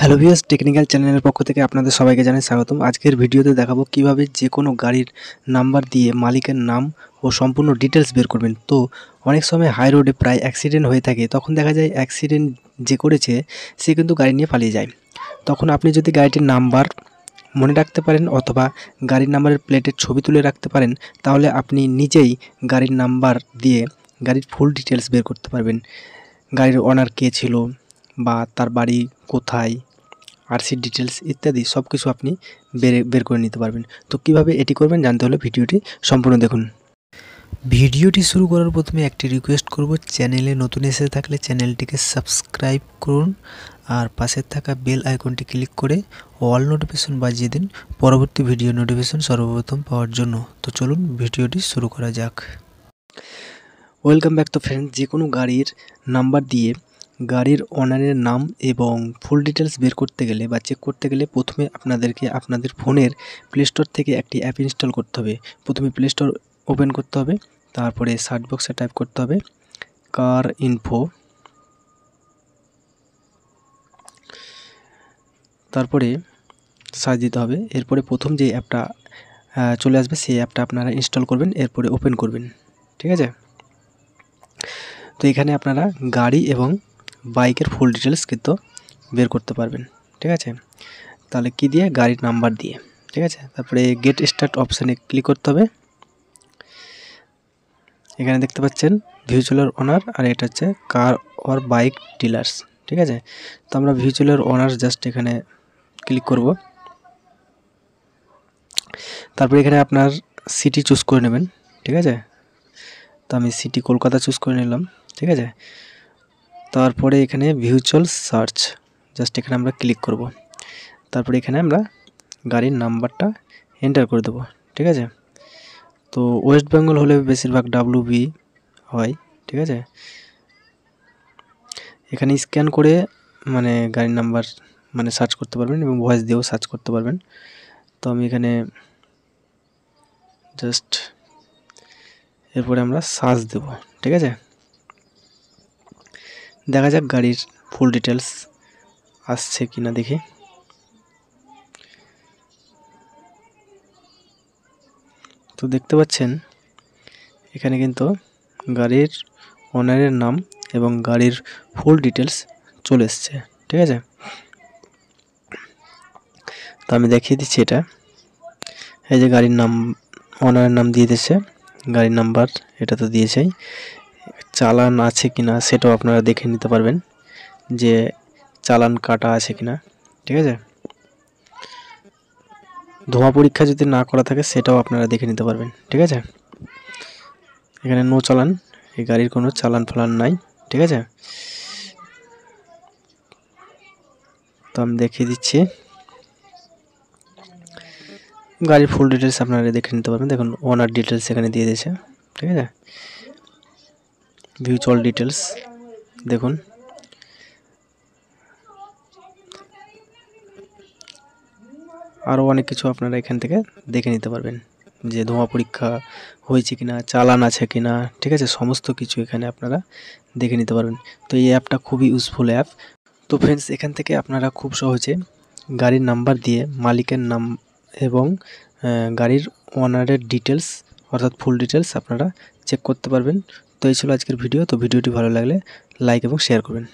Hello viewers technical চ্যানেলের পক্ষ থেকে আপনাদের সবাইকে জানাই স্বাগতম আজকের ভিডিওতে দেখাবো কিভাবে যে কোনো গাড়ির নাম্বার দিয়ে মালিকের নাম ও সম্পূর্ণ ডিটেলস বের করবেন তো অনেক সময় হাই রোডে প্রায় অ্যাক্সিডেন্ট হয়ে থাকে তখন দেখা যায় অ্যাক্সিডেন্ট যে করেছে সে কিন্তু গাড়ি নিয়ে পালিয়ে যায় তখন আপনি যদি গাড়িটির নাম্বার মনে রাখতে পারেন অথবা গাড়ির নাম্বারের প্লেটের ছবি তুলে রাখতে পারেন তাহলে আপনি নিজেই গাড়ির নাম্বার দিয়ে গাড়ির ফুল ডিটেলস বের করতে পারবেন গাড়ির অনার কে ছিল বা তার বাড়ি কোথায় আরসি ডিটেলস ইত্যাদি সব কিছু আপনি বের বের করে নিতে পারবেন তো কিভাবে এটি করবেন জানতে হলে ভিডিওটি সম্পূর্ণ দেখুন ভিডিওটি শুরু করার প্রথমে একটি রিকোয়েস্ট করব চ্যানেলে নতুন এসে থাকলে চ্যানেলটিকে সাবস্ক্রাইব করুন আর পাশে থাকা বেল আইকনটি ক্লিক করে অল নোটিফিকেশন বাজিয়ে দিন পরবর্তী ভিডিও নোটিফিকেশন সর্বপ্রথম পাওয়ার জন্য তো চলুন ভিডিওটি শুরু করা যাক ওয়েলকাম ব্যাক তো ফ্রেন্ড যে কোনো গাড়ির নাম্বার দিয়ে গাড়ির ওনারের নাম এবং ফুল ডিটেলস বের করতে গেলে বা চেক করতে গেলে প্রথমে আপনাদেরকে আপনাদের ফোনের প্লে স্টোর থেকে একটি অ্যাপ ইনস্টল করতে হবে প্রথমে প্লে স্টোর ওপেন করতে হবে তারপরে সার্চ বক্সে টাইপ করতে হবে কার ইনফো তারপরে সার্চ দিতে হবে এরপরে প্রথম যে অ্যাপটা চলে আসবে সেই অ্যাপটা আপনারা ইনস্টল করবেন এরপরে ওপেন করবেন ঠিক আছে তো এখানে আপনারা গাড়ি এবং বাইকের ফুল ডিটেলস কিন্তু বের করতে পারবেন ঠিক আছে তাহলে কি দিয়ে গাড়ির নাম্বার দিয়ে ঠিক আছে তারপরে গেট স্টার্ট অপশানে ক্লিক করতে হবে এখানে দেখতে পাচ্ছেন ভিউচুয়ালের ওনার আর এটা হচ্ছে কার অর বাইক ডিলার্স ঠিক আছে তো আমরা ভিউচুয়ালের ওনার জাস্ট এখানে ক্লিক করব তারপরে এখানে আপনার সিটি চুজ করে নেবেন ঠিক আছে তো আমি সিটি কলকাতা চুজ করে নিলাম ঠিক আছে তারপরে এখানে ভিউচুয়াল সার্চ জাস্ট এখানে আমরা ক্লিক করব। তারপরে এখানে আমরা গাড়ির নাম্বারটা এন্টার করে দেবো ঠিক আছে তো ওয়েস্ট বেঙ্গল হলে বেশিরভাগ ডাব্লু হয় ঠিক আছে এখানে স্ক্যান করে মানে গাড়ির নাম্বার মানে সার্চ করতে পারবেন এবং ভয়েস দিয়েও সার্চ করতে পারবেন তো আমি এখানে জাস্ট এরপরে আমরা সার্চ দেব ঠিক আছে দেখা যাক গাড়ির ফুল ডিটেলস আসছে কিনা দেখি তো দেখতে পাচ্ছেন এখানে কিন্তু গাড়ির ওনারের নাম এবং গাড়ির ফুল ডিটেলস চলে এসছে ঠিক আছে তো আমি দেখিয়ে দিচ্ছি এটা এই যে গাড়ির নাম ওনারের নাম দিয়ে দিচ্ছে গাড়ির নাম্বার এটা তো দিয়েছেই চালান আছে কিনা সেটাও আপনারা দেখে নিতে পারবেন যে চালান কাটা আছে কিনা ঠিক আছে ধোঁয়া পরীক্ষা যদি না করা থাকে সেটাও আপনারা দেখে নিতে পারবেন ঠিক আছে এখানে নো চালান এই গাড়ির কোনো চালান ফালান নাই ঠিক আছে তো আমি দেখিয়ে দিচ্ছি গাড়ির ফুল ডিটেলস আপনারা দেখে নিতে পারবেন দেখুন ওনার ডিটেলস এখানে দিয়ে দিয়েছে ঠিক আছে ভিউচুয়াল ডিটেলস দেখুন আরও অনেক কিছু আপনারা এখান থেকে দেখে নিতে পারবেন যে ধোঁয়া পরীক্ষা হয়েছে কিনা চালান আছে কিনা ঠিক আছে সমস্ত কিছু এখানে আপনারা দেখে নিতে পারবেন তো এই অ্যাপটা খুবই ইউজফুল অ্যাপ তো ফ্রেন্ডস এখান থেকে আপনারা খুব সহজে গাড়ির নাম্বার দিয়ে মালিকের নাম এবং গাড়ির ওনারের ডিটেলস অর্থাৎ ফুল ডিটেলস আপনারা চেক করতে পারবেন তো এই ছিল আজকের ভিডিও তো ভিডিওটি ভালো লাগলে লাইক এবং শেয়ার করবেন